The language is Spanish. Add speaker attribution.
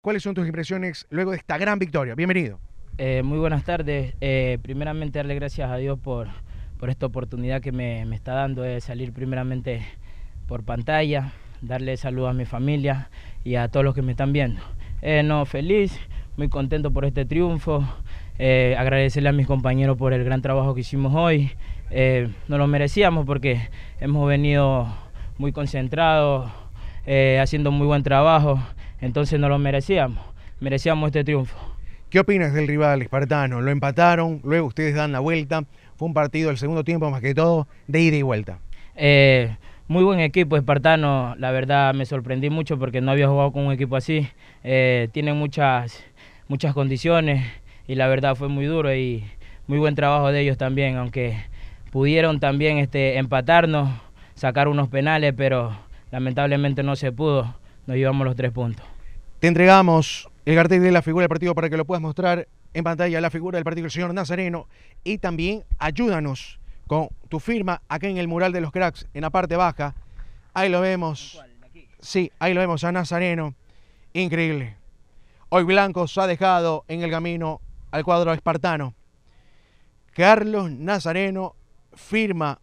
Speaker 1: ¿Cuáles son tus impresiones luego de esta gran victoria? Bienvenido.
Speaker 2: Eh, muy buenas tardes. Eh, primeramente darle gracias a Dios por, por esta oportunidad que me, está dando de salir primeramente por pantalla, darle saludos a mi familia y a todos los que me están viendo. Eh, no, feliz, muy contento por este triunfo, agradecerle a mis compañeros por el gran trabajo que hicimos hoy. No lo merecíamos porque hemos venido muy concentrados, haciendo muy buen trabajo. Entonces no lo merecíamos,
Speaker 1: merecíamos este triunfo. ¿Qué opinas del rival espartano? Lo empataron, luego ustedes dan la vuelta. Fue un partido, el segundo tiempo más que todo, de ida y vuelta.
Speaker 2: Eh, muy buen equipo espartano, la verdad me sorprendí mucho porque no había jugado con un equipo así. Eh, tienen muchas, muchas condiciones y la verdad fue muy duro y muy buen trabajo de ellos también, aunque pudieron también este, empatarnos, sacar unos penales, pero lamentablemente no se pudo nos llevamos los tres puntos.
Speaker 1: Te entregamos el cartel de la figura del partido para que lo puedas mostrar en pantalla, la figura del partido del señor Nazareno. Y también ayúdanos con tu firma acá en el mural de los cracks, en la parte baja. Ahí lo vemos. Sí, ahí lo vemos a Nazareno. Increíble. Hoy Blanco se ha dejado en el camino al cuadro espartano. Carlos Nazareno firma